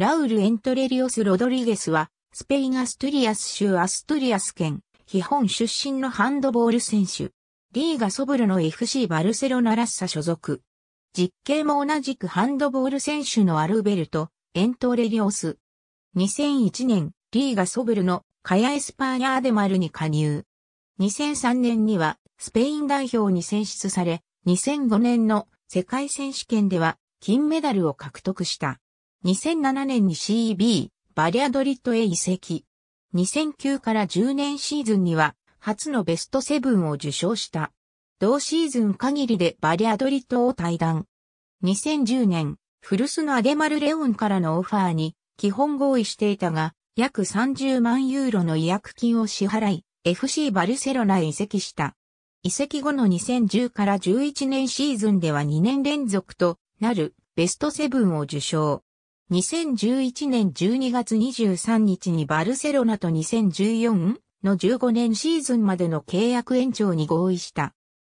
ラウル・エントレリオス・ロドリゲスは、スペイン・アストゥリアス州アストゥリアス県、基本出身のハンドボール選手。リーガソブルの FC バルセロナラッサ所属。実刑も同じくハンドボール選手のアルベルト、エントレリオス。2001年、リーガソブルのカヤエスパーニャーデマルに加入。2003年にはスペイン代表に選出され、2005年の世界選手権では金メダルを獲得した。2007年に CB、バリアドリッドへ移籍。2009から10年シーズンには、初のベストセブンを受賞した。同シーズン限りでバリアドリッドを退団。2010年、古巣のアデマルレオンからのオファーに、基本合意していたが、約30万ユーロの違約金を支払い、FC バルセロナへ移籍した。移籍後の2010から11年シーズンでは2年連続となるベストセブンを受賞。2011年12月23日にバルセロナと2014の15年シーズンまでの契約延長に合意した。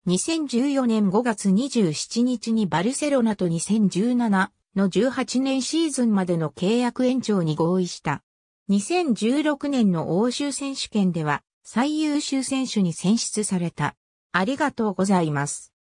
2014年5月27日にバルセロナと2017の18年シーズンまでの契約延長に合意した。2016年の欧州選手権では最優秀選手に選出された。ありがとうございます。